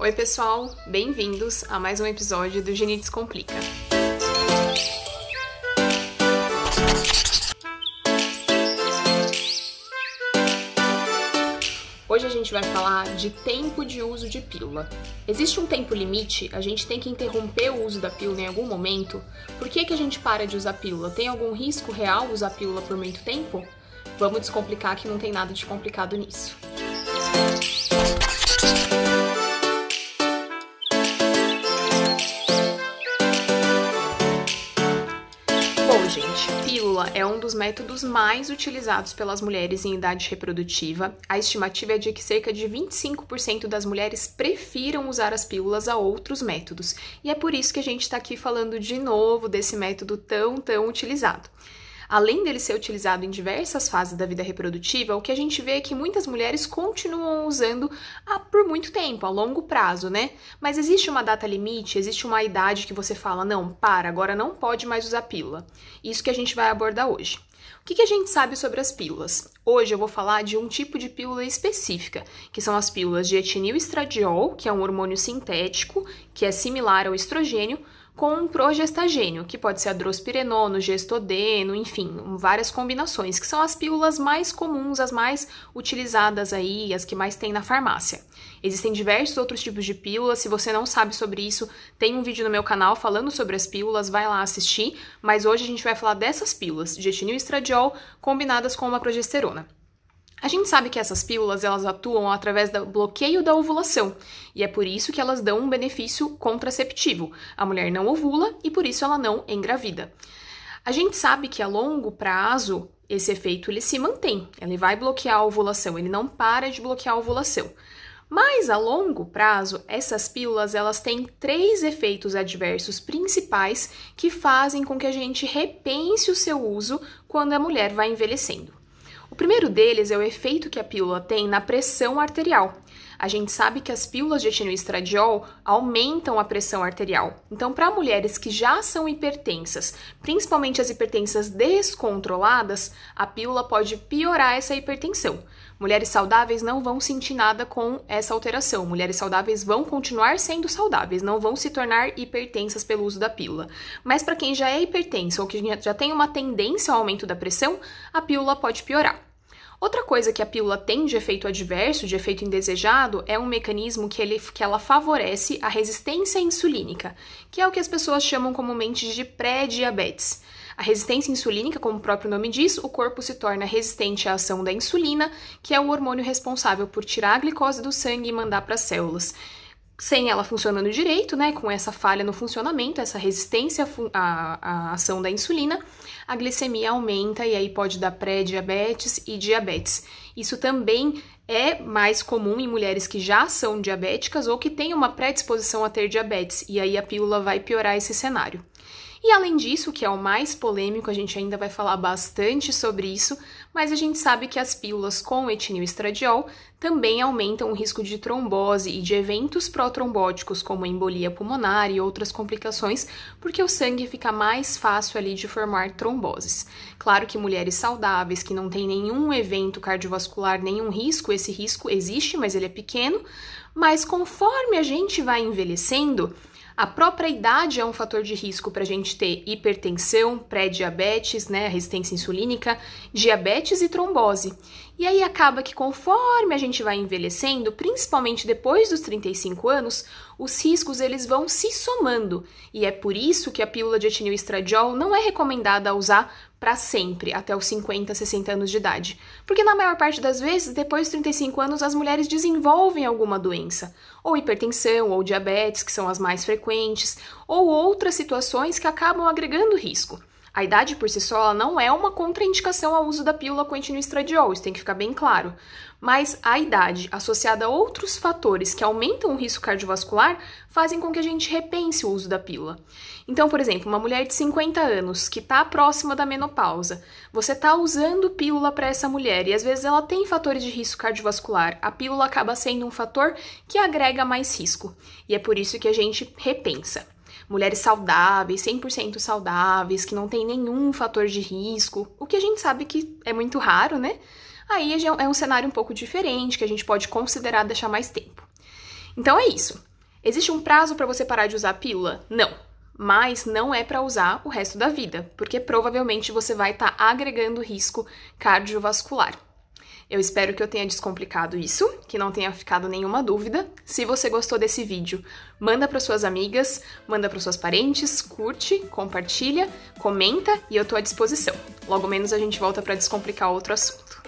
Oi, pessoal, bem-vindos a mais um episódio do Geni Descomplica. Hoje a gente vai falar de tempo de uso de pílula. Existe um tempo limite? A gente tem que interromper o uso da pílula em algum momento? Por que, que a gente para de usar pílula? Tem algum risco real usar pílula por muito tempo? Vamos descomplicar que não tem nada de complicado nisso. Música pílula é um dos métodos mais utilizados pelas mulheres em idade reprodutiva. A estimativa é de que cerca de 25% das mulheres prefiram usar as pílulas a outros métodos, e é por isso que a gente está aqui falando de novo desse método tão, tão utilizado. Além dele ser utilizado em diversas fases da vida reprodutiva, o que a gente vê é que muitas mulheres continuam usando a, ah, por muito tempo, a longo prazo, né? Mas existe uma data limite, existe uma idade que você fala, não, para, agora não pode mais usar pílula. Isso que a gente vai abordar hoje. O que, a gente sabe sobre as pílulas? Hoje eu vou falar de um tipo de pílula específica, que são as pílulas de etinil estradiol, que é um hormônio sintético que é similar ao estrogênio, com progestagênio, que pode ser adrospirenono, gestodeno, enfim, várias combinações, que são as pílulas mais comuns, as mais utilizadas aí, as que mais tem na farmácia. Existem diversos outros tipos de pílulas, se você não sabe sobre isso, tem um vídeo no meu canal falando sobre as pílulas, vai lá assistir, mas hoje a gente vai falar dessas pílulas, de etinil e estradiol combinadas com uma progesterona. A gente sabe que essas pílulas elas atuam através do bloqueio da ovulação e é por isso que elas dão um benefício contraceptivo. A mulher não ovula e por isso ela não engravida. A gente sabe que a longo prazo esse efeito ele se mantém, ele vai bloquear a ovulação, ele não para de bloquear a ovulação. Mas a longo prazo, essas pílulas elas têm três efeitos adversos principais que fazem com que a gente repense o seu uso quando a mulher vai envelhecendo. O primeiro deles é o efeito que a pílula tem na pressão arterial. A gente sabe que as pílulas de etinoestradiol aumentam a pressão arterial. Então, para mulheres que já são hipertensas, principalmente as hipertensas descontroladas, a pílula pode piorar essa hipertensão. Mulheres saudáveis não vão sentir nada com essa alteração. Mulheres saudáveis vão continuar sendo saudáveis, não vão se tornar hipertensas pelo uso da pílula. Mas para quem já é hipertenso ou que já tem uma tendência ao aumento da pressão, a pílula pode piorar. Outra coisa que a pílula tem de efeito adverso, de efeito indesejado, é um mecanismo que, ele, que ela favorece a resistência insulínica, que é o que as pessoas chamam comumente de pré-diabetes. A resistência insulínica, como o próprio nome diz, o corpo se torna resistente à ação da insulina, que é o hormônio responsável por tirar a glicose do sangue e mandar para as células sem ela funcionando direito, né, com essa falha no funcionamento, essa resistência à, à, ação da insulina, a glicemia aumenta e aí pode dar pré-diabetes e diabetes. Isso também é mais comum em mulheres que já são diabéticas ou que têm uma predisposição a ter diabetes, e aí a pílula vai piorar esse cenário. E além disso, que é o mais polêmico, a gente ainda vai falar bastante sobre isso, mas a gente sabe que as pílulas com etinil estradiol também aumentam o risco de trombose e de eventos protrombóticos, como embolia pulmonar e outras complicações, porque o sangue fica mais fácil ali de formar tromboses. Claro que mulheres saudáveis, que não têm nenhum evento cardiovascular, nenhum risco, esse risco existe, mas ele é pequeno, mas conforme a gente vai envelhecendo, a própria idade é um fator de risco para a gente ter hipertensão, pré-diabetes, né, resistência insulínica, diabetes e trombose. E aí acaba que conforme a gente vai envelhecendo, principalmente depois dos 35 anos, os riscos eles vão se somando. E é por isso que a pílula de etinil estradiol não é recomendada a usar para sempre, até os 50, 60 anos de idade. Porque na maior parte das vezes, depois dos 35 anos, as mulheres desenvolvem alguma doença, ou hipertensão, ou diabetes, que são as mais frequentes, ou outras situações que acabam agregando risco. A idade por si só não é uma contraindicação ao uso da pílula contínua isso tem que ficar bem claro. Mas a idade, associada a outros fatores que aumentam o risco cardiovascular, fazem com que a gente repense o uso da pílula. Então, por exemplo, uma mulher de 50 anos que está próxima da menopausa, você está usando pílula para essa mulher e às vezes ela tem fatores de risco cardiovascular. A pílula acaba sendo um fator que agrega mais risco. E é por isso que a gente repensa mulheres saudáveis, 100% saudáveis, que não tem nenhum fator de risco, o que a gente sabe que é muito raro, né? Aí é um cenário um pouco diferente, que a gente pode considerar deixar mais tempo. Então é isso. Existe um prazo para você parar de usar a pílula? Não. Mas não é para usar o resto da vida, porque provavelmente você vai estar tá agregando risco cardiovascular. Eu espero que eu tenha descomplicado isso, que não tenha ficado nenhuma dúvida. Se você gostou desse vídeo, manda para suas amigas, manda para seus parentes, curte, compartilha, comenta e eu estou à disposição. Logo menos a gente volta para descomplicar outro assunto.